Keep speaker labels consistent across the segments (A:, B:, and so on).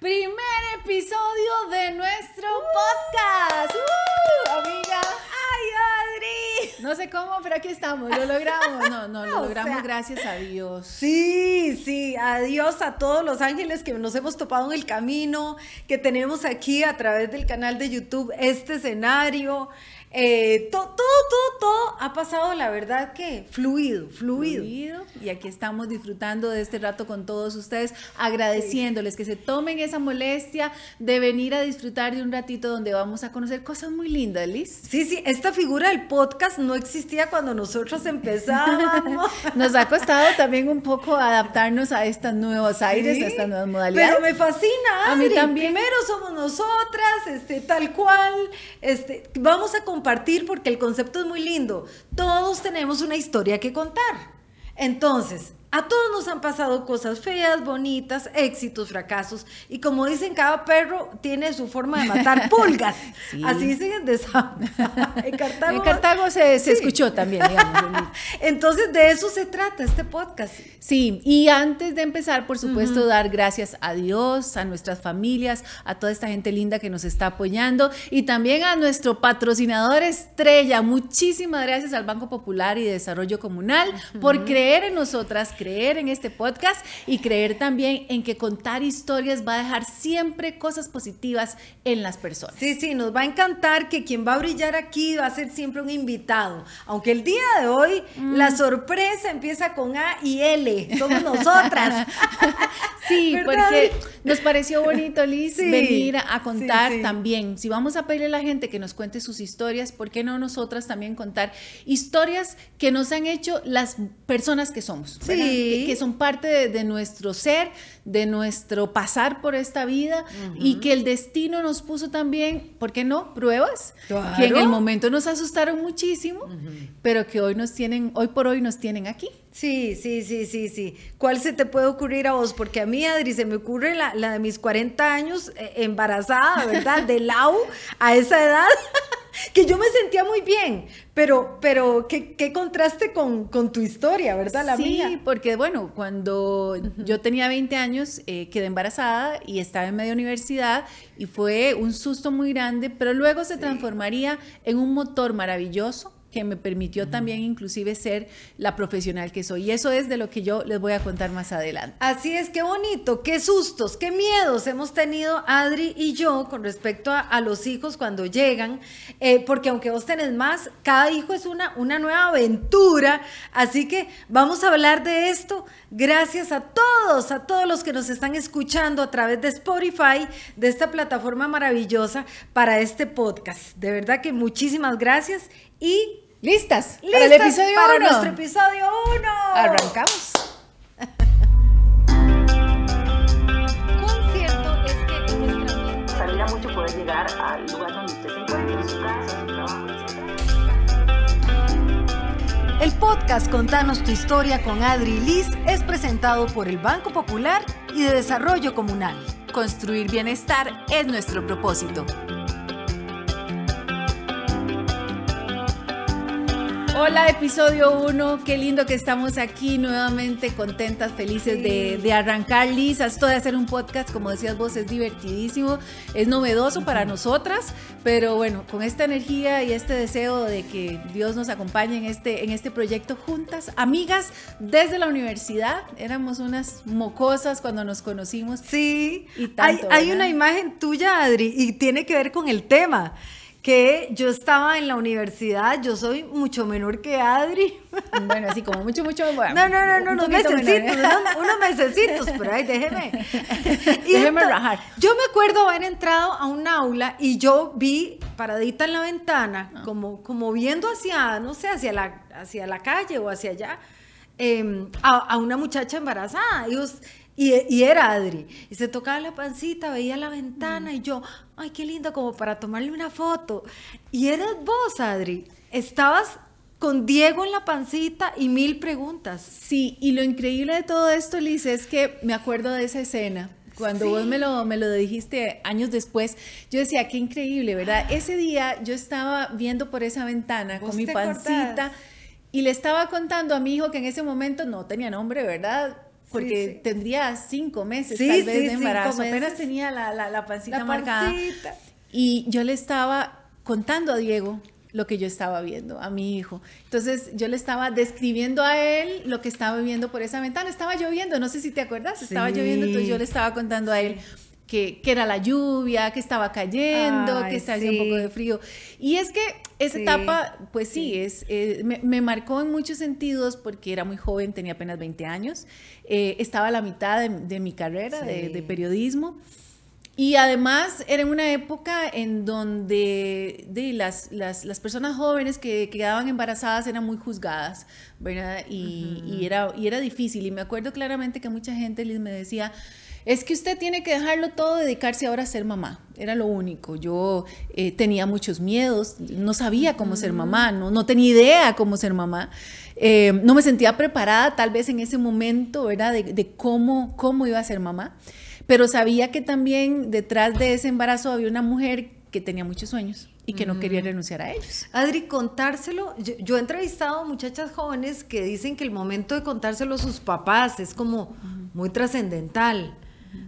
A: Primer episodio de nuestro podcast. amiga. ¡Ay, Adri! No sé cómo, pero aquí estamos. Lo logramos. No, no, lo logramos gracias a
B: Dios. Sí, sí. Adiós a todos los ángeles que nos hemos topado en el camino, que tenemos aquí a través del canal de YouTube este escenario. Eh, todo, todo, todo, ha pasado, la verdad que fluido,
A: fluido, Y aquí estamos disfrutando de este rato con todos ustedes, agradeciéndoles que se tomen esa molestia de venir a disfrutar de un ratito donde vamos a conocer cosas muy
B: lindas, Liz. Sí, sí, esta figura del podcast no existía cuando nosotros empezábamos.
A: Nos ha costado también un poco adaptarnos a estos nuevos aires, a estas nuevas modalidades. Pero me
B: fascina. Adri. A mí también. Primero somos nosotras, este, tal cual. Este, vamos a compartir compartir porque el concepto es muy lindo. Todos tenemos una historia que contar. Entonces, a todos nos han pasado cosas feas, bonitas, éxitos, fracasos. Y como dicen, cada perro tiene su forma de matar pulgas. Así dicen de esa en Cartago, Cartago se, escuchó también, Entonces,
A: de eso se trata este podcast. Sí, y antes de empezar, por supuesto, dar gracias a Dios, a nuestras familias, a toda esta gente linda que nos está apoyando y también a nuestro patrocinador estrella. Muchísimas gracias al Banco Popular y Desarrollo Comunal por creer en nosotras creer en este podcast y creer también en que contar
B: historias va a dejar siempre cosas positivas en las personas. Sí, sí, nos va a encantar que quien va a brillar aquí va a ser siempre un invitado. Aunque el día de hoy mm. la sorpresa empieza con A y L, somos nosotras. sí, porque
A: nos pareció bonito, Liz, venir a contar también. Si vamos a pedirle a la gente que nos cuente sus historias, ¿por qué no nosotras también contar historias que nos han hecho las personas que somos? Sí, que, son parte de, nuestro ser, de nuestro pasar por esta vida y que el destino nos puso también, ¿por qué no? Pruebas que en el momento nos asustaron muchísimo, pero que hoy nos tienen, hoy por hoy nos tienen
B: aquí. Sí, sí, sí, sí, sí. ¿Cuál se te puede ocurrir a vos? Porque a mí, Adri, se me ocurre la, de mis 40 años eh, embarazada, ¿verdad? De Lau a esa edad. que yo me sentía muy bien, pero, pero qué, qué contraste con, tu historia, ¿verdad? La sí,
A: porque bueno, cuando
B: yo tenía 20 años, eh, quedé
A: embarazada y estaba en media universidad y fue un susto muy grande, pero luego se transformaría en un motor maravilloso que me permitió también inclusive ser la
B: profesional que soy. Y eso es de lo que yo les voy a contar más adelante. Así es, qué bonito, qué sustos, qué miedos hemos tenido Adri y yo con respecto a, los hijos cuando llegan, eh, porque aunque vos tenés más, cada hijo es una, una nueva aventura. Así que vamos a hablar de esto gracias a todos, a todos los que nos están escuchando a través de Spotify, de esta plataforma maravillosa para este podcast. De verdad que muchísimas gracias y listas, listas para el episodio para nuestro episodio 1. Arrancamos.
A: cierto es que nuestra mucho poder llegar al lugar donde usted se encuentra, en su casa, su trabajo,
B: El podcast Contanos tu historia con Adri y Liz es presentado por el Banco Popular y de Desarrollo Comunal. Construir bienestar es nuestro propósito.
A: Hola, episodio 1. Qué lindo que estamos aquí nuevamente, contentas, felices de, arrancar. lisas todo de hacer un podcast, como decías vos, es divertidísimo, es novedoso para nosotras, pero bueno, con esta energía y este deseo de que Dios nos acompañe en este, en este proyecto juntas, amigas desde la universidad. Éramos unas mocosas cuando nos conocimos. Sí,
B: y hay, hay una imagen tuya, Adri, y tiene que ver con el tema que yo estaba en la universidad, yo soy mucho menor que Adri. Bueno, así como mucho, mucho. Bueno, no, no, no, no, unos mesecitos, ¿eh? unos, unos, mesecitos, pero ahí déjeme.
A: déjeme rajar.
B: Yo me acuerdo haber entrado a un aula y yo vi paradita en la ventana, ah. como, como viendo hacia, no sé, hacia la, hacia la calle o hacia allá, em, a, a, una muchacha embarazada. Y, y, y, era Adri. Y se tocaba la pancita, veía la ventana mm. y yo, ay, qué lindo, como para tomarle una foto. Y eras vos, Adri. Estabas con Diego en la pancita y mil preguntas. Sí, y lo increíble de todo esto, Liz, es que me acuerdo de esa escena. Cuando vos me
A: lo, me lo dijiste años después, yo decía, qué increíble, ¿verdad? Ah. Ese día yo estaba viendo por esa ventana con mi pancita y le estaba contando a mi hijo que en ese momento no tenía nombre, ¿verdad? porque tendría cinco meses tal vez de embarazo, apenas tenía la, pancita marcada. Y yo le estaba contando a Diego lo que yo estaba viendo a mi hijo. Entonces yo le estaba describiendo a él lo que estaba viendo por esa ventana. Estaba lloviendo, no sé si te acuerdas, estaba lloviendo, entonces yo le estaba contando a él que, era la lluvia, que estaba cayendo, que estaba haciendo un poco de frío. Y es que esa etapa, pues sí, es, eh, me, marcó en muchos sentidos porque era muy joven, tenía apenas 20 años, eh, estaba a la mitad de, mi carrera de, periodismo. Y además era en una época en donde de las, las, personas jóvenes que quedaban embarazadas eran muy juzgadas, ¿verdad? Y, y, era, y era difícil. Y me acuerdo claramente que mucha gente les me decía, es que usted tiene que dejarlo todo, dedicarse ahora a ser mamá. Era lo único. Yo eh, tenía muchos miedos, no sabía cómo ser mamá, no, tenía idea cómo ser mamá. Eh, no me sentía preparada tal vez en ese momento, ¿verdad? De, cómo, cómo iba a ser mamá. Pero sabía que también detrás de ese embarazo había una mujer que tenía muchos sueños y que no quería
B: renunciar a ellos. Adri, contárselo, yo, yo, he entrevistado muchachas jóvenes que dicen que el momento de contárselo a sus papás es como muy trascendental.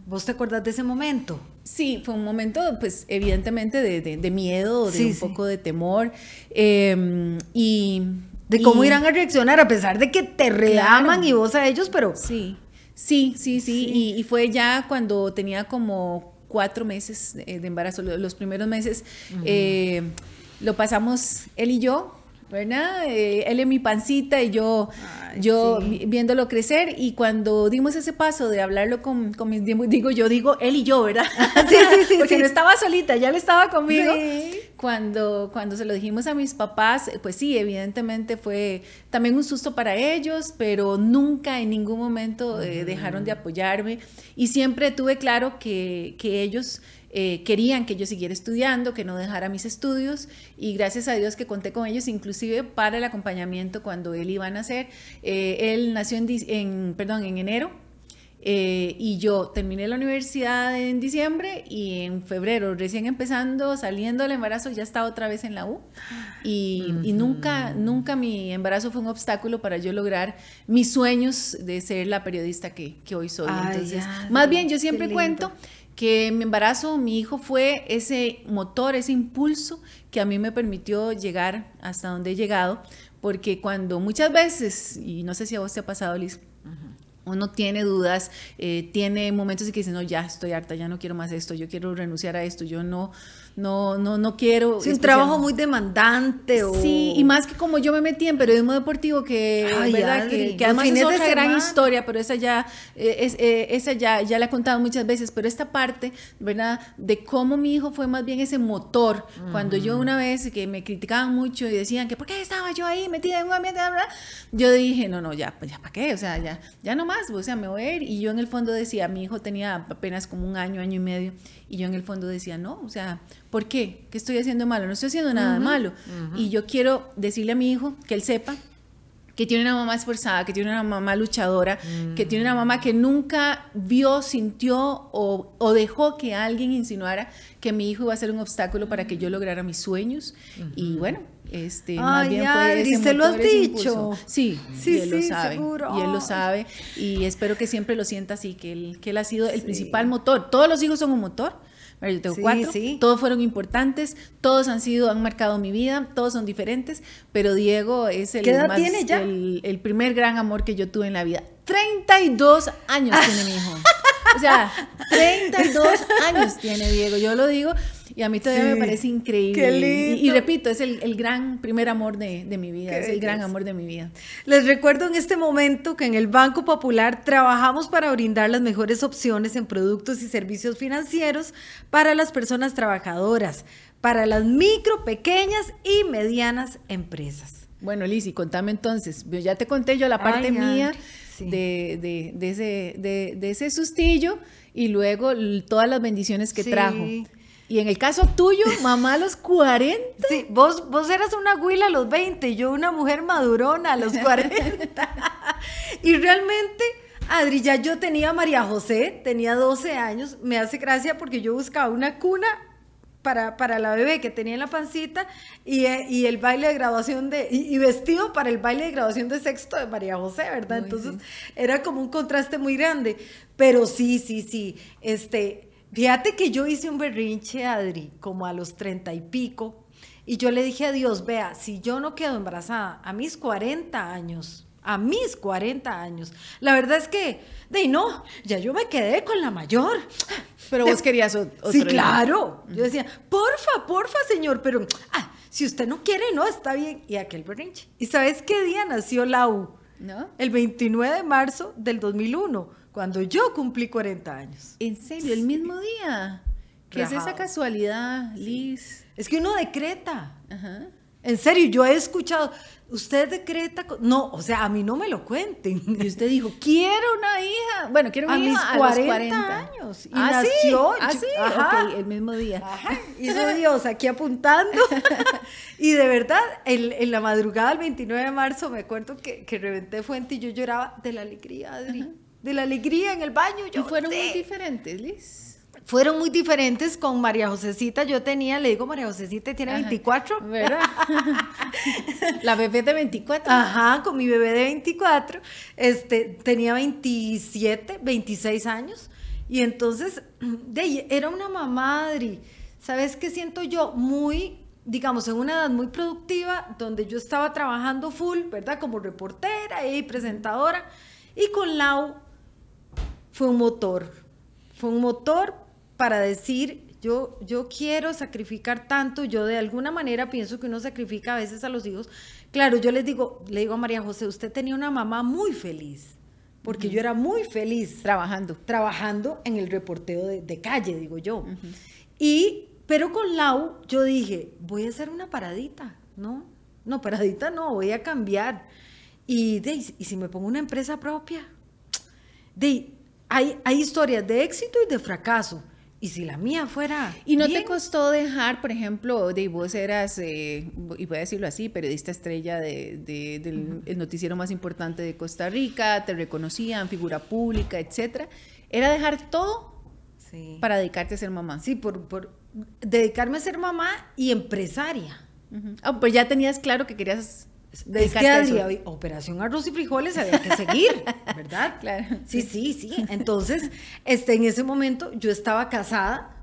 B: ¿Vos te acordás de ese momento? Sí, fue un momento, pues, evidentemente de, de, miedo, de un poco de temor. Em, y. De cómo irán a reaccionar, a pesar de que te reaman
A: y vos a ellos, pero. Sí, sí, sí, sí. Y, fue ya cuando tenía como cuatro meses de embarazo, los primeros meses. Eh, lo pasamos él y yo ¿verdad? Eh, él en mi pancita y yo, yo viéndolo crecer. Y cuando dimos ese paso de hablarlo con, con mis digo yo digo él y yo, ¿verdad? sí, Porque no estaba solita, ya él estaba conmigo. Cuando, cuando se lo dijimos a mis papás, eh, pues sí, evidentemente fue también un susto para ellos, pero nunca en ningún momento eh, dejaron de apoyarme. Y siempre tuve claro que, que ellos eh, querían que yo siguiera estudiando, que no dejara mis estudios y gracias a Dios que conté con ellos inclusive para el acompañamiento cuando él iba a nacer. Eh, él nació en, en, perdón, en enero eh, y yo terminé la universidad en diciembre y en febrero, recién empezando, saliendo del embarazo, ya estaba otra vez en la U. Y, nunca, nunca mi embarazo fue un obstáculo para yo lograr mis sueños de ser la periodista que, que hoy soy. Entonces, más bien, yo siempre cuento que mi embarazo, mi hijo fue ese motor, ese impulso que a mí me permitió llegar hasta donde he llegado, porque cuando muchas veces, y no sé si a vos te ha pasado, Liz, uno tiene dudas, eh, tiene momentos en que dice, no, ya estoy harta, ya no quiero más esto, yo quiero renunciar a esto, yo no, no, no, no quiero. Es un trabajo muy demandante. Sí, y más que como yo me metí en periodismo deportivo, que, ¿verdad? que, que además es otra gran historia, pero esa ya, eh, eh, esa ya, ya la he contado muchas veces, pero esta parte, ¿verdad? De cómo mi hijo fue más bien ese motor. Cuando yo una vez que me criticaban mucho y decían que por qué estaba yo ahí metida en un ambiente, ¿verdad? yo dije, no, no, ya, pues ya para qué, o sea, ya, ya no más, o sea, me voy Y yo en el fondo decía, mi hijo tenía apenas como un año, año y medio, y yo en el fondo decía, no, o sea, ¿Por qué? ¿Qué estoy haciendo malo? No estoy haciendo nada malo. Y yo quiero decirle a mi hijo que él sepa que tiene una mamá esforzada, que tiene una mamá luchadora, que tiene una mm. mamá que nunca vio, sintió o, dejó que alguien insinuara que mi hijo iba a ser un obstáculo para que yo lograra mis sueños. Y bueno, este, más bien fue se lo has dicho. Sí, sí, y él lo sabe. Seguro. Y él lo sabe. Y espero que siempre lo sienta así, que él, ha sido el principal motor. Todos los hijos son un motor yo tengo cuatro, todos fueron importantes, todos han sido, han marcado mi vida, todos son diferentes, pero Diego es el, el, el primer gran amor que yo tuve en la vida. 32 años tiene mi hijo. O sea, 32 años tiene Diego. Yo lo digo y a mí todavía me parece increíble. Y, repito, es el, el, gran primer amor de, de mi vida, es el gran amor de mi vida.
B: Les recuerdo en este momento que en el Banco Popular trabajamos para brindar las mejores opciones en productos y servicios financieros para las personas trabajadoras, para las micro, pequeñas y medianas empresas. Bueno, y contame entonces. ya te conté yo la parte mía
A: de, de, ese, de, ese sustillo y luego todas las bendiciones que trajo. Y en el caso tuyo, mamá a los 40. Sí,
B: vos, vos eras una huila a los 20 yo una mujer madurona a los 40. y realmente, Adri, ya yo tenía a María José, tenía 12 años. Me hace gracia porque yo buscaba una cuna para, para, la bebé que tenía en la pancita y, eh, el baile de graduación de, y, vestido para el baile de graduación de sexto de María José, ¿verdad? Entonces era como un contraste muy grande, pero sí, sí, sí, este, Fíjate que yo hice un berrinche, Adri, como a los treinta y pico, y yo le dije a Dios, vea, si yo no quedo embarazada a mis 40 años, a mis 40 años, la verdad es que, de no, ya yo me quedé con la mayor. Pero vos querías otro. Sí, claro. Yo decía, porfa, porfa, señor, pero ah, si usted no quiere, no, está bien. Y aquel berrinche. ¿Y sabes qué día nació Lau? ¿No? El 29 de marzo del 2001 cuando yo cumplí 40 años. ¿En serio? ¿El mismo día? ¿Qué es esa casualidad, Liz? Es que uno decreta. En serio, yo he escuchado, usted decreta, no, o sea, a mí no me lo cuenten. Y usted dijo, quiero una hija. Bueno, quiero una hija a los 40
A: años. Y ah, nació, ah, Ajá. el mismo día.
B: Hizo Dios aquí apuntando. y de verdad, en, la madrugada del 29 de marzo, me acuerdo que, reventé fuente y yo lloraba de la alegría, Adri de la alegría en el baño. Yo fueron muy diferentes, Liz. Fueron muy diferentes con María Josecita. Yo tenía, le digo, María Josecita tiene 24. ¿Verdad? la bebé de 24. Ajá, con mi bebé de 24. Este, tenía 27, 26 años. Y entonces, de, era una mamadri. ¿Sabes qué siento yo? Muy digamos, en una edad muy productiva, donde yo estaba trabajando full, ¿verdad? Como reportera y presentadora. Y con Lau fue un motor. Fue un motor para decir, yo, yo quiero sacrificar tanto, yo de alguna manera pienso que uno sacrifica a veces a los hijos. Claro, yo les digo, le digo a María José, usted tenía una mamá muy feliz, porque yo era muy feliz trabajando, trabajando en el reporteo de, calle, digo yo. Y, pero con Lau, yo dije, voy a hacer una paradita, ¿no? No, paradita no, voy a cambiar. Y, de, y si me pongo una empresa propia, de, hay, hay historias de éxito y de fracaso. Y si la mía fuera. ¿Y no te costó dejar, por ejemplo, de vos eras, eh,
A: y voy a decirlo así, periodista estrella del noticiero más importante de Costa Rica, te reconocían, figura pública, etcétera? ¿Era dejar todo
B: para dedicarte a ser mamá? Sí, por, dedicarme a ser mamá y empresaria. Ah, pues ya tenías claro que querías pues, ¿De que había Operación Arroz y Frijoles? Había que seguir, ¿verdad? Claro. Sí, sí, sí. Entonces, este, en ese momento yo estaba casada,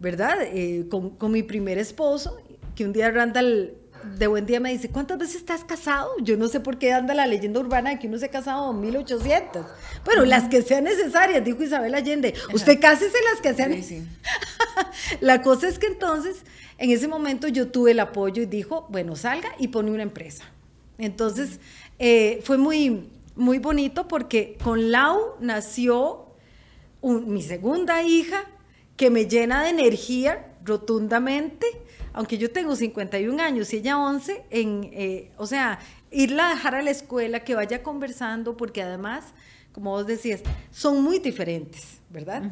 B: ¿verdad? Eh, con, mi primer esposo, que un día Randall de buen día me dice, ¿cuántas veces estás casado? Yo no sé por qué anda la leyenda urbana de que uno se ha casado 1800, pero las que sean necesarias, dijo Isabel Allende, ¿Usted usted cásese las que sean. Sí, la cosa es que entonces, en ese momento yo tuve el apoyo y dijo, bueno, salga y pone una empresa. Entonces, eh, fue muy, bonito porque con Lau nació mi segunda hija que me llena de energía rotundamente, aunque yo tengo 51 años y ella 11, en, eh, o sea, irla a dejar a la escuela, que vaya conversando, porque además, como vos decías, son muy diferentes. ¿verdad?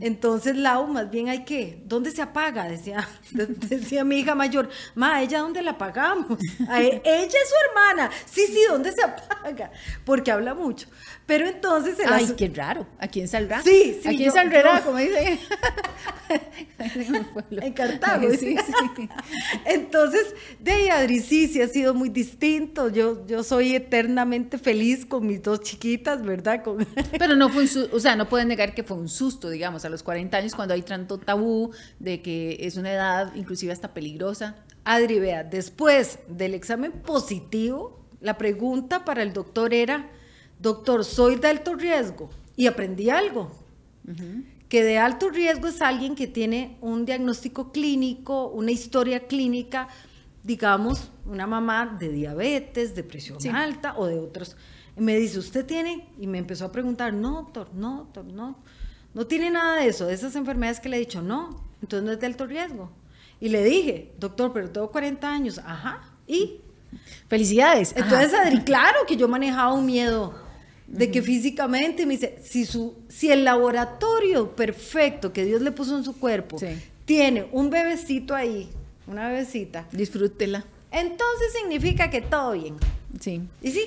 B: Entonces, Lau, más bien hay que, ¿dónde se apaga? Decía, decía mi hija mayor, ma, ¿ella dónde la apagamos? E-, ella es su hermana, sí, sí, ¿dónde se apaga? Porque habla mucho. Pero entonces Ay, qué raro. ¿A quién saldrá? Sí, sí. ¿A quién saldrá? Como dicen. en, Cartago. Sí, sí. entonces, de Adri, sí, sí ha sido muy distinto. Yo, yo soy eternamente feliz con mis dos chiquitas, ¿verdad? Pero
A: no fue un susto, o sea, no pueden negar que fue un susto, digamos, a los 40 años cuando hay tanto tabú de que es una edad inclusive hasta peligrosa. Adri, vea,
B: después del examen positivo, la pregunta para el doctor era doctor, soy de alto riesgo y aprendí algo. Que de alto riesgo es alguien que tiene un diagnóstico clínico, una historia clínica, digamos, una mamá de diabetes, de presión alta o de otros. me dice, ¿usted tiene? Y me empezó a preguntar, no, doctor, no, doctor, no. No tiene nada de eso, de esas enfermedades que le he dicho, no, entonces no es de alto riesgo. Y le dije, doctor, pero tengo 40 años, ajá, y... Felicidades. Entonces, claro que yo manejaba un miedo de que físicamente me dice, si, su, si el laboratorio perfecto que Dios le puso en su cuerpo tiene un bebecito ahí, una bebecita, disfrútela. Entonces significa que todo bien. Sí. ¿Y sí?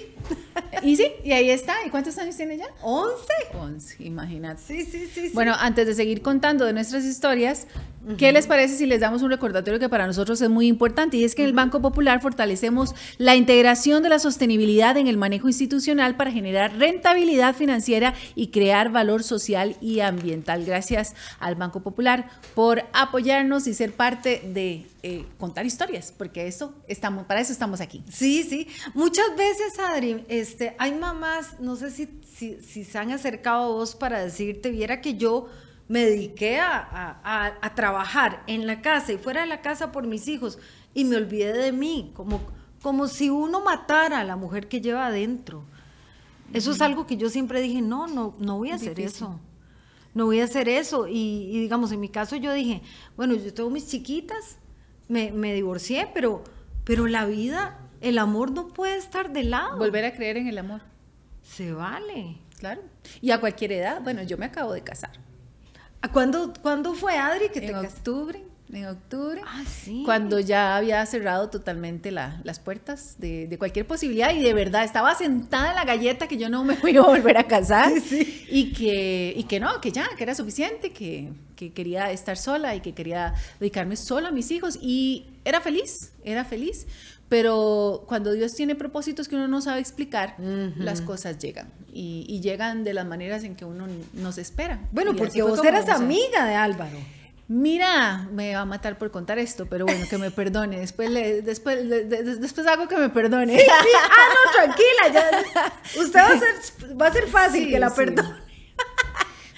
B: ¿Y sí? Y ahí
A: está. ¿Y cuántos años tiene ya? Once. Once, imagínate. sí, sí, sí. Bueno, antes de seguir contando de nuestras historias, ¿Qué les parece si les damos un recordatorio que para nosotros es muy importante? Y es que en el Banco Popular fortalecemos la integración de la sostenibilidad en el manejo institucional para generar rentabilidad financiera y crear valor social y ambiental. Gracias al Banco Popular por apoyarnos y ser parte de eh, contar historias, porque
B: eso estamos, para eso estamos aquí. Sí, sí. Muchas veces, Adri, este, hay mamás, no sé si, si, si se han acercado a vos para decirte, viera que yo me dediqué a, trabajar en la casa y fuera de la casa por mis hijos y me olvidé de mí, como, como si uno matara a la mujer que lleva adentro. Eso es algo que yo siempre dije, no, no, no voy a hacer eso. No voy a hacer eso. Y, digamos, en mi caso yo dije, bueno, yo tengo mis chiquitas, me, me divorcié, pero, pero la vida, el amor no puede estar de lado. Volver a creer en el amor. Se vale. Claro. Y a cualquier edad, bueno, yo me acabo de casar ¿Cuándo, fue Adri que en
A: octubre,
B: En octubre, ah,
A: cuando ya había cerrado totalmente las puertas de, cualquier posibilidad y de verdad estaba sentada en la galleta que yo no me fui a volver a casar Y, que, y que no, que ya, que era suficiente, que, que quería estar sola y que quería dedicarme solo a mis hijos y era feliz, era feliz pero cuando Dios tiene propósitos que uno no sabe explicar, las cosas llegan. Y, llegan de las maneras en que uno nos espera. Bueno, porque vos eras amiga de Álvaro. Mira, me va a matar por contar esto, pero bueno, que me perdone. Después, después, después hago que me perdone. Sí, sí. Ah, no, tranquila. Ya, usted va a ser,
B: va a ser fácil que la perdone.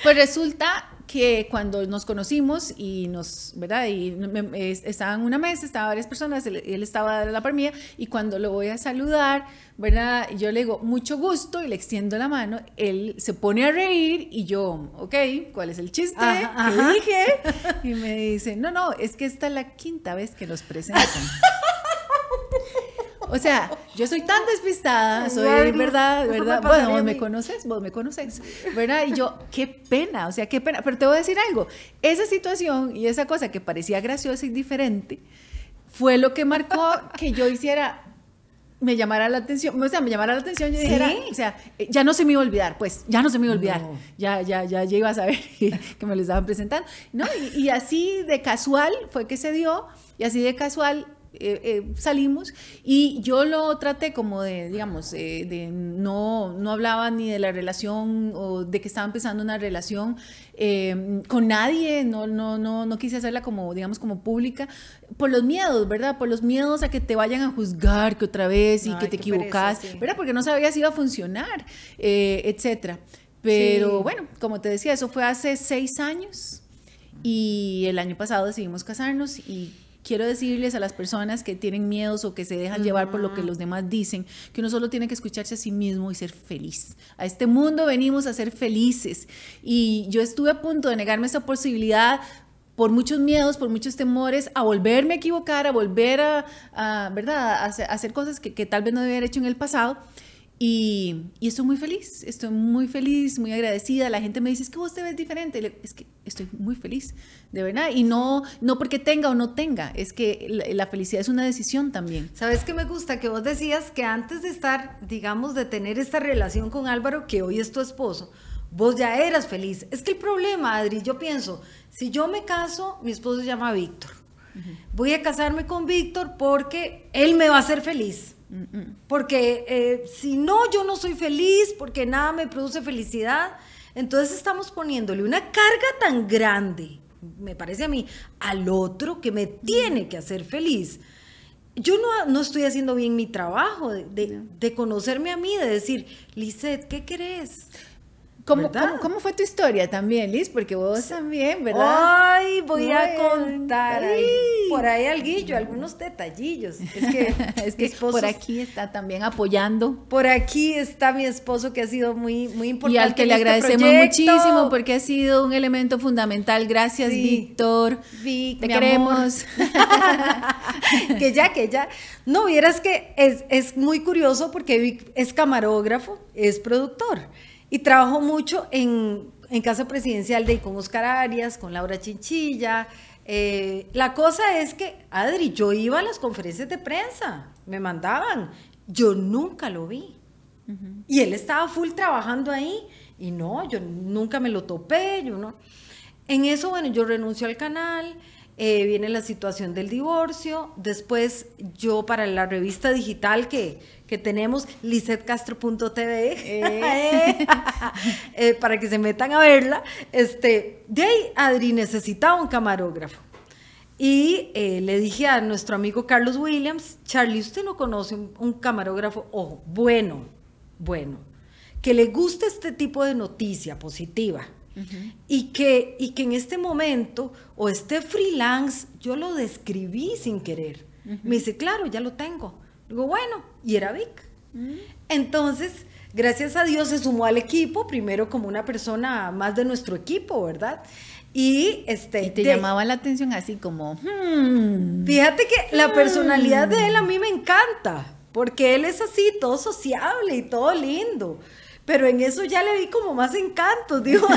A: Pues resulta que cuando nos conocimos y nos, ¿verdad? Y en una mesa, estaban varias personas, él, estaba de la par y cuando lo voy a saludar, ¿verdad? Yo le digo, mucho gusto, y le extiendo la mano, él se pone a reír y yo, ok, ¿cuál es el chiste? dije? Y me dice, no, no, es que esta es la quinta vez que nos presentan. O sea, yo soy tan despistada, soy, ¿verdad? ¿verdad? Bueno, vos me conoces, vos me conoces, ¿verdad? Y yo, qué pena, o sea, qué pena. Pero te voy a decir algo, esa situación y esa cosa que parecía graciosa y diferente fue lo que marcó que yo hiciera me llamara la atención, o sea, me llamara la atención, yo dijera, o sea, eh, ya no se me iba a olvidar, pues, ya no se me iba a olvidar, ya, ya, ya, ya iba a saber que me lo estaban presentando, ¿no? Y, y así de casual fue que se dio, y así de casual eh, eh, salimos y yo lo traté como de, digamos, eh, de no, no hablaba ni de la relación o de que estaba empezando una relación con nadie, no, no, no, no quise hacerla como, digamos, como pública, por los miedos, ¿verdad? Por los miedos a que te vayan a juzgar que otra vez y que te equivocas, ¿verdad? Porque no sabías si iba a funcionar, etcétera. Pero bueno, como te decía, eso fue hace seis años y el año pasado decidimos casarnos y Quiero decirles a las personas que tienen miedos o que se dejan llevar por lo que los demás dicen, que uno solo tiene que escucharse a sí mismo y ser feliz. A este mundo venimos a ser felices. Y yo estuve a punto de negarme esa posibilidad por muchos miedos, por muchos temores, a volverme a equivocar, a volver a, ¿verdad? hacer, cosas que, tal vez no haber hecho en el pasado. Y, estoy muy feliz, estoy muy feliz, muy agradecida. La gente me dice, es que vos te ves diferente. es que estoy muy feliz, de verdad. Y no, no porque tenga o no tenga, es que la, felicidad es una decisión
B: también. ¿Sabes qué me gusta? Que vos decías que antes de estar, digamos, de tener esta relación con Álvaro, que hoy es tu esposo, vos ya eras feliz. Es que el problema, Adri, yo pienso, si yo me caso, mi esposo se llama Víctor. Voy a casarme con Víctor porque él me va a hacer feliz porque eh, si no, yo no soy feliz, porque nada me produce felicidad. Entonces estamos poniéndole una carga tan grande, me parece a mí, al otro que me tiene que hacer feliz. Yo no, estoy haciendo bien mi trabajo de, conocerme a mí, de decir, Lisette, ¿qué crees ¿Cómo, fue tu historia también, Liz? Porque vos también, ¿verdad? Ay, voy a contar ahí, por ahí alguillo, algunos detallillos. Es que, es que esposo, por aquí está también apoyando. Por aquí está mi esposo que ha sido muy, muy importante. Y al que le este agradecemos muchísimo
A: porque ha sido un elemento fundamental. Gracias,
B: Víctor. te queremos. que ya, que ya. No, vieras que es, es muy curioso porque es camarógrafo, es productor. Y trabajo mucho en, Casa Presidencial de con Oscar Arias, con Laura Chinchilla. Eh, la cosa es que, Adri, yo iba a las conferencias de prensa, me mandaban, yo nunca lo vi. Y él estaba full trabajando ahí y no, yo nunca me lo topé, yo no. En eso, bueno, yo renuncio al canal, eh, viene la situación del divorcio, después yo para la revista digital que, tenemos, lisetcastro.tv, eh. Eh, para que se metan a verla, este, de ahí Adri necesitaba un camarógrafo. Y le dije a nuestro amigo Carlos Williams, Charlie, usted no conoce un, un, camarógrafo, ojo, bueno, bueno, que le guste este tipo de noticia positiva, y, que, y que en este momento, o este freelance, yo lo describí sin querer. Me dice, claro, ya lo tengo. Digo, bueno, y era Vic. Entonces, gracias a Dios se sumó al equipo, primero como una persona más de nuestro equipo, ¿verdad? Y, este, y te llamaba la atención así como, hmm". fíjate que la hmm. personalidad de él a mí me encanta, porque él es así, todo sociable y todo lindo pero en eso ya le vi como más encantos, digo.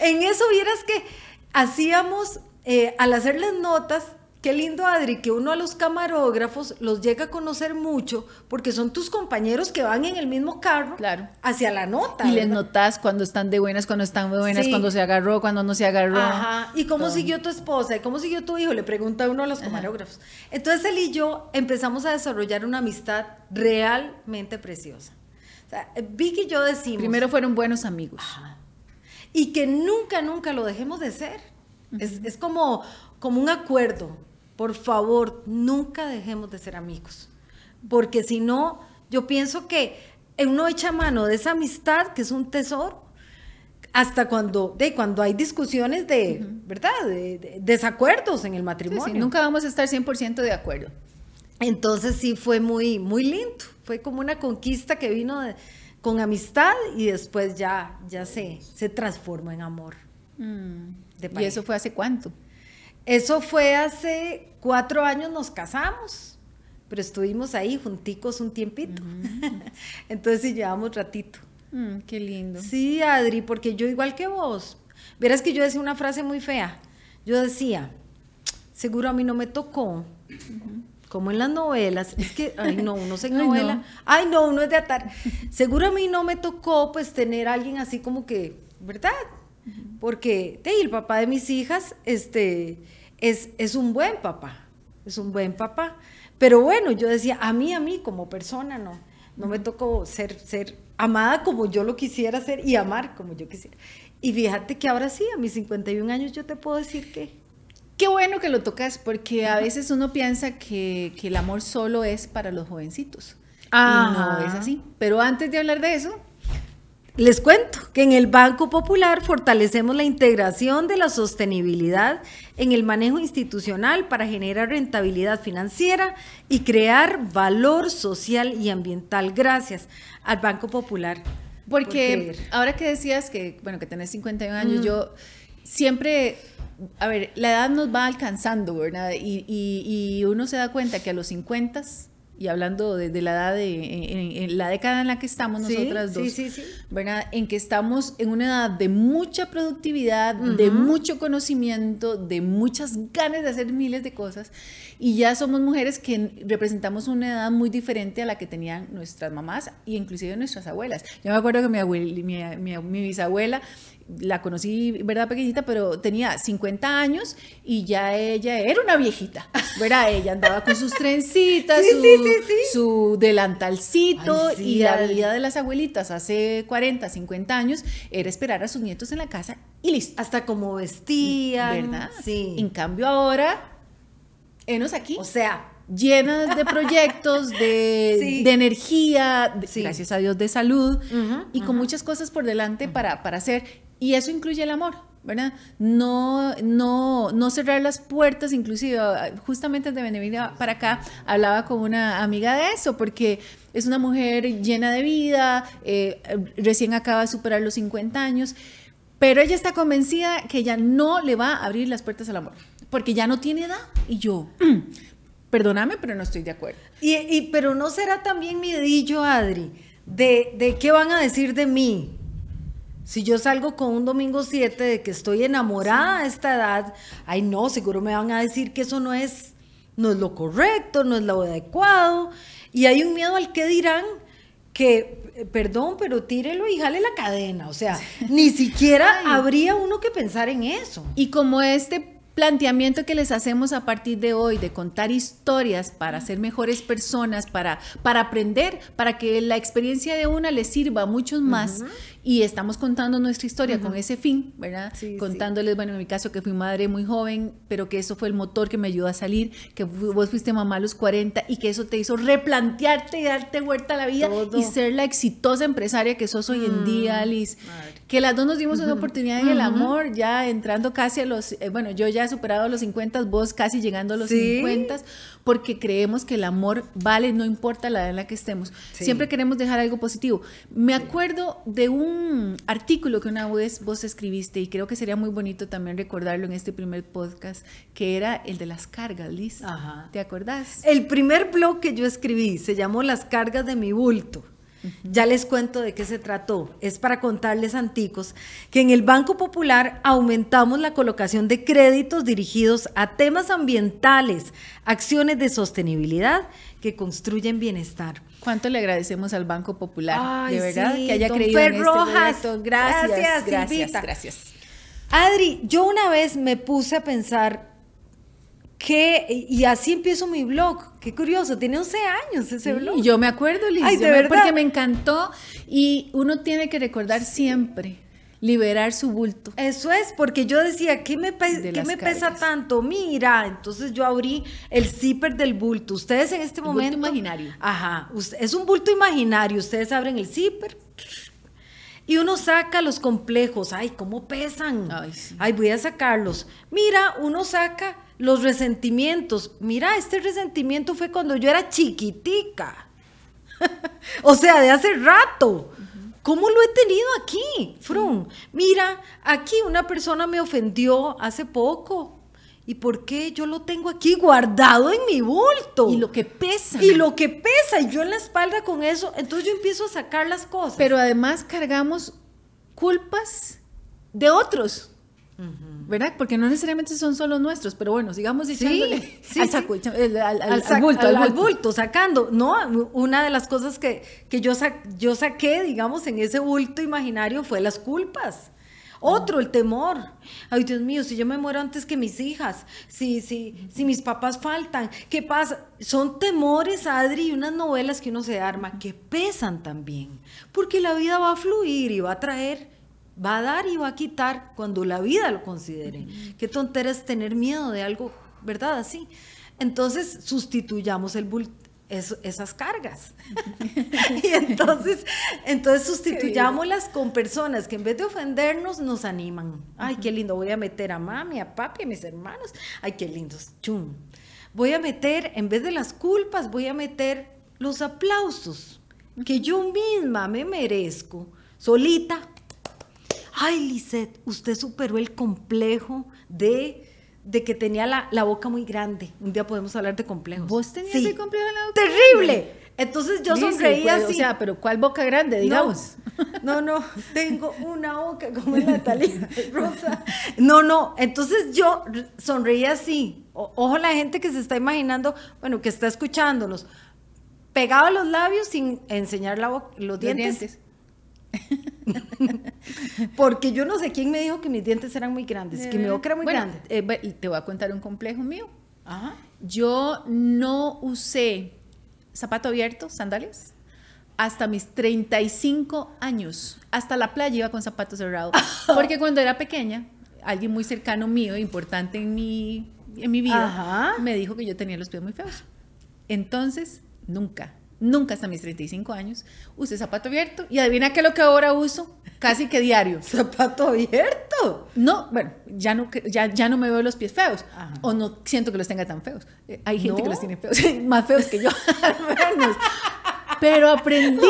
B: en eso vieras que hacíamos, eh, al hacer las notas, Qué lindo, Adri, que uno a los camarógrafos los llega a conocer mucho porque son tus compañeros que van en el mismo carro hacia la nota. Y les notas cuando están de buenas, cuando están
A: de buenas, cuando se agarró, cuando no se agarró. Ajá.
B: ¿Y cómo siguió tu esposa? ¿Y cómo siguió tu hijo? Le pregunta uno a los camarógrafos. Entonces él y yo empezamos a desarrollar una amistad realmente preciosa. O Vicky y yo decimos... Primero fueron buenos amigos. y que nunca, nunca lo dejemos de ser. es, como, como un acuerdo. Por favor, nunca dejemos de ser amigos. Porque si no, yo pienso que uno echa mano de esa amistad, que es un tesoro, hasta cuando, de, cuando hay discusiones de, ¿verdad? De, desacuerdos en el matrimonio. nunca vamos a estar 100% de acuerdo. Entonces sí fue muy, muy lindo fue como una conquista que vino con amistad y después ya, ya se, se transformó en amor. Mm. ¿Y eso fue hace cuánto? Eso fue hace cuatro años nos casamos, pero estuvimos ahí junticos un tiempito. Mm. Entonces sí, llevamos ratito. Mm, qué lindo. Sí, Adri, porque yo igual que vos, verás que yo decía una frase muy fea. Yo decía, seguro a mí no me tocó como en las novelas, es que, ay no, uno se novela, ay no, uno es de atar. Seguro a mí no me tocó pues tener alguien así como que, ¿verdad? Porque hey, el papá de mis hijas este, es, es un buen papá, es un buen papá. Pero bueno, yo decía, a mí, a mí como persona no, no me tocó ser, ser amada como yo lo quisiera ser y amar como yo quisiera. Y fíjate que ahora sí, a mis 51 años yo te puedo decir que Qué bueno que lo tocas, porque a veces uno piensa que,
A: el amor solo es para los jovencitos.
B: Y no es así.
A: Pero antes de hablar de eso,
B: les cuento que en el Banco Popular fortalecemos la integración de la sostenibilidad en el manejo institucional para generar rentabilidad financiera y crear valor social y ambiental. Gracias al Banco Popular. Porque ahora que decías que, bueno, que tenés 51 años, mm. yo siempre,
A: a ver, la edad nos va alcanzando, ¿verdad? Y, uno se da cuenta que a los 50 y hablando desde de la edad de, en, la década en la que estamos nosotras dos, ¿verdad? En que estamos en una edad de mucha productividad, de mucho conocimiento, de muchas ganas de hacer miles de cosas, y ya somos mujeres que representamos una edad muy diferente a la que tenían nuestras mamás e inclusive nuestras abuelas. Yo me acuerdo que mi bisabuela la conocí, ¿verdad? Pequeñita, pero tenía 50 años y ya ella era una viejita, ¿verdad? Ella andaba con sus trencitas, su, delantalcito y la vida de las abuelitas hace 40, 50 años era esperar a sus nietos en la casa y listo. Hasta como vestía, ¿verdad? Sí. En cambio ahora, enos aquí. O sea, llenas de proyectos, de, energía, gracias a Dios, de salud y con muchas cosas por delante para, para hacer. Y eso incluye el amor, ¿verdad? No, no, no cerrar las puertas, inclusive, ah, justamente de venir para acá hablaba con una amiga de eso, porque es una mujer llena de vida, eh, recién acaba de superar los 50 años, pero ella está convencida que ya no le va a abrir las puertas al amor, porque ya no tiene edad. Y yo, mm, perdóname, pero
B: no estoy de acuerdo. Y, pero no será también mi dedillo, Adri, de, de qué van a decir de mí si yo salgo con un domingo 7 de que estoy enamorada a esta edad, ay no, seguro me van a decir que eso no es, no es lo correcto, no es lo adecuado. Y hay un miedo al que dirán que, eh, perdón, pero tírelo y jale la cadena. O sea, ni siquiera habría uno que pensar en eso.
A: Y como este planteamiento que les hacemos a partir de hoy de contar historias para ser mejores personas, para, para aprender, para que la experiencia de una les sirva a muchos más. Y estamos contando nuestra historia con ese fin, ¿verdad? Contándoles, bueno, en mi caso que fui madre muy joven, pero que eso fue el motor que me ayudó a salir, que vos fuiste mamá a los 40 y que eso te hizo replantearte y darte vuelta a la vida y ser la exitosa empresaria que sos hoy en día, mm, Liz. Que las dos nos dimos una oportunidad en el amor, ya entrando casi a los, eh, bueno, yo ya superado los 50, vos casi llegando a los 50, porque creemos que el amor vale, no importa la edad en la que estemos. Siempre queremos dejar algo positivo. Me acuerdo de un artículo que una vez vos escribiste y creo que sería muy bonito también recordarlo en este primer podcast, que era el de las cargas, Liz. ¿Te acordás? El
B: primer blog que yo escribí se llamó Las cargas de mi bulto. Ya les cuento de qué se trató. Es para contarles anticos que en el Banco Popular aumentamos la colocación de créditos dirigidos a temas ambientales, acciones de sostenibilidad que construyen bienestar. ¿Cuánto le agradecemos al Banco Popular? de verdad, que haya creído en Este gracias, gracias, gracias, gracias. Adri, yo una vez me puse a pensar y así empiezo mi blog. Qué curioso, tiene 11 años ese blog. blog. Yo me acuerdo, Liz, porque me encantó y uno tiene que recordar siempre liberar su bulto. Eso es, porque yo decía, ¿qué me, me pesa tanto? Mira, entonces yo abrí el zipper del bulto. Ustedes en este momento... Bulto imaginario. Ajá, es un bulto imaginario. Ustedes abren el zipper. Y uno saca los complejos. Ay, ¿cómo pesan? Ay voy a sacarlos. Mira, uno saca los resentimientos. Mira, este resentimiento fue cuando yo era chiquitica. o sea, de hace rato. ¿Cómo lo he tenido aquí, Frun? Mira, aquí una persona me ofendió hace poco. ¿Y por qué yo lo tengo aquí guardado en mi bulto? Y lo que pesa. Y lo que pesa, y yo en la espalda con eso. Entonces yo empiezo a sacar las cosas. Pero además cargamos culpas de otros. ¿verdad? Porque no necesariamente son solo nuestros, pero bueno, sigamos diciéndole. sí,
A: al,
B: bulto, sacando, ¿no? Una de las cosas que, yo, yo saqué, digamos, en ese bulto imaginario fue las culpas. Otro, el temor. Ay, Dios mío, si yo me muero antes que mis hijas, si, si, si mis papás faltan, ¿qué pasa? Son temores, Adri, y unas novelas que uno se arma que pesan también, porque la vida va a fluir y va a traer va a dar y va a quitar cuando la vida lo considere. Qué tontera es tener miedo de algo, ¿verdad? Así. Entonces sustituyamos el esas cargas. y entonces, entonces sustituyámoslas con personas que en vez de ofendernos nos animan. Ay, qué lindo, voy a meter a mami, a papi, a mis hermanos. Ay, qué lindos. Chum. Voy a meter, en vez de las culpas, voy a meter los aplausos que yo misma me merezco, solita, ay, Lisette, usted superó el complejo de de que tenía la, la, boca muy grande. Un día podemos hablar de complejos. ¿Vos tenías sí. complejo en la boca? ¡Terrible! Entonces yo sonreía pues, así. O sea, pero ¿cuál boca grande, digamos? No, no, tengo una boca como Natalia rosa. No, no, entonces yo sonreía así. ojo la gente que se está imaginando, bueno, que está escuchándonos. Pegaba los labios sin enseñar la los, los dientes. Porque yo no sé quién me dijo que mis dientes eran muy grandes, que mi eh, boca era muy grande. Eh, y te voy a contar un complejo mío. Yo no
A: usé zapato abierto, sandalias, hasta mis 35 años. Hasta la playa iba con zapatos cerrados. Porque cuando era pequeña, alguien muy cercano mío, importante en mi, en mi vida, me dijo que yo tenía los pies muy feos. Entonces, nunca, nunca hasta mis 35 años, usé zapato abierto y adivina qué es lo que ahora uso casi que diario. ¿Zapato abierto? No, bueno, ya no, ya, no me veo los pies feos o no siento que los tenga tan feos. Eh, hay gente que los tiene feos, más feos que yo, al menos. Pero aprendí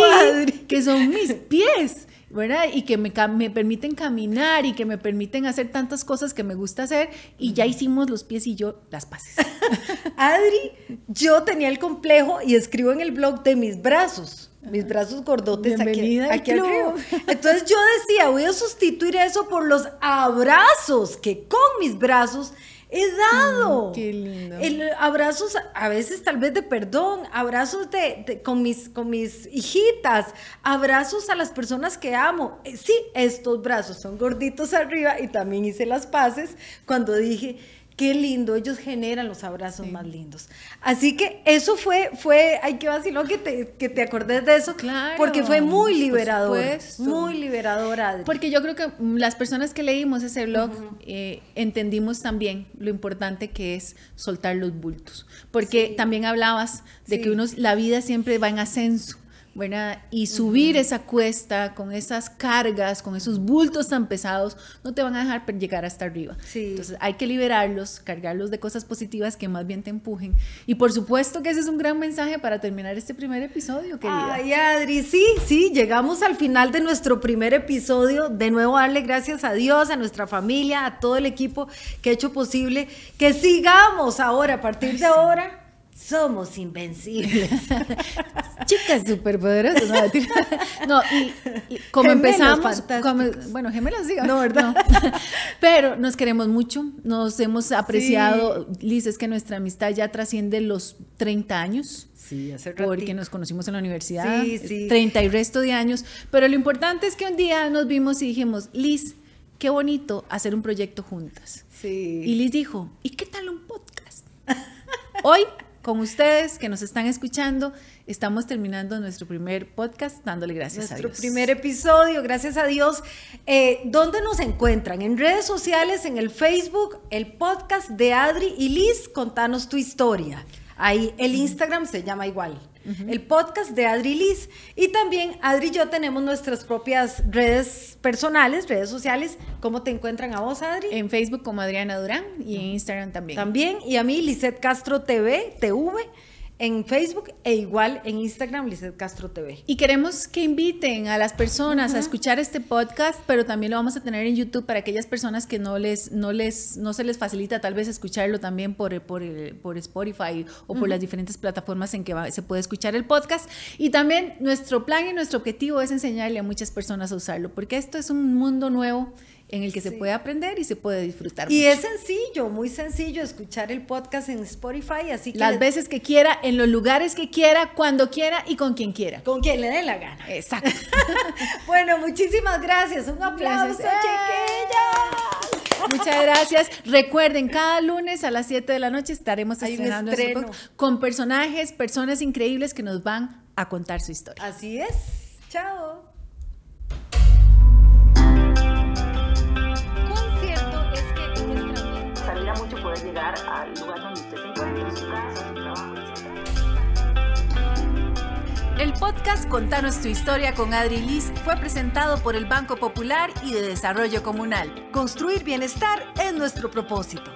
A: que son mis pies. ¿verdad? Y que me, permiten caminar y que me permiten hacer tantas cosas que me gusta
B: hacer y ya hicimos los pies y yo las paces Adri, yo tenía el complejo y escribo en el blog de mis brazos, mis ah, brazos gordotes aquí, Entonces yo decía, voy a sustituir eso por los abrazos que con mis brazos he dado. Mm, qué lindo. El, abrazos, a veces tal vez de perdón, abrazos con, mis, con mis hijitas, abrazos a las personas que amo. Eh, sí, estos brazos son gorditos arriba y también hice las paces cuando dije Qué lindo, ellos generan los abrazos más lindos. Así que eso fue, fue, ay, qué vacilón que te, que te acordés de eso, claro, porque fue muy liberador, muy
A: liberador, Porque yo creo que las personas que leímos ese blog eh, entendimos también lo importante que es soltar los bultos, porque también hablabas de que unos, la vida siempre va en ascenso. Bueno, Y subir esa cuesta con esas cargas, con esos bultos tan pesados, no te van a dejar llegar hasta arriba. Entonces hay que liberarlos, cargarlos de cosas positivas que más bien te empujen. Y por supuesto que ese es un gran mensaje para terminar este primer episodio, querida. Ay,
B: Adri, sí, sí, llegamos al final de nuestro primer episodio. De nuevo, darle gracias a Dios, a nuestra familia, a todo el equipo que ha hecho posible que sigamos ahora, a partir de ahora somos invencibles. Chicas superpoderosas. No, no y,
A: como empezamos, bueno, gemelas diga. No, ¿verdad? Pero nos queremos mucho, nos hemos apreciado. Liz, es que nuestra amistad ya trasciende los 30 años. Sí, hace Porque nos conocimos en la universidad, sí, sí. 30 y resto de años. Pero lo importante es que un día nos vimos y dijimos, Liz, qué bonito hacer un proyecto juntas.
B: Sí. Y Liz
A: dijo, ¿y qué tal un podcast? Hoy con ustedes que nos están escuchando. Estamos terminando nuestro primer podcast dándole gracias a Dios. Nuestro primer
B: episodio, gracias a Dios. Eh, ¿Dónde nos encuentran? En redes sociales, en el Facebook, el podcast de Adri y Liz, contanos tu historia. Ahí el Instagram se llama igual el podcast de Adri Liz. Y también Adri y yo tenemos nuestras propias redes personales, redes sociales. ¿Cómo te encuentran a vos, Adri? En Facebook como Adriana Durán y en Instagram también. También, y a mí, Lisette Castro TV, TV en Facebook e igual en Instagram, Lizeth Castro TV. Y queremos que inviten
A: a las personas a escuchar este podcast, pero también lo vamos a tener en YouTube para aquellas personas que no les, no les, no se les facilita tal vez escucharlo también por, por, Spotify o por las diferentes plataformas en que se puede escuchar el podcast. Y también nuestro plan y nuestro objetivo es enseñarle a muchas personas a usarlo, porque esto es un mundo nuevo en el que se puede aprender y se puede disfrutar. Y es
B: sencillo, muy sencillo escuchar el podcast en Spotify, así que las veces que quiera, en los lugares que quiera, cuando quiera y con quien quiera. Con quien le dé la gana. Exacto. bueno,
A: muchísimas gracias. Un aplauso, eh. Muchas gracias. Recuerden, cada lunes a las 7 de la noche estaremos estrenando este con personajes, personas increíbles que nos van a contar su historia. Así es. Chao. al lugar donde El podcast Contanos tu historia con Adri Liz fue presentado por el Banco Popular y de Desarrollo Comunal. Construir bienestar es nuestro
B: propósito.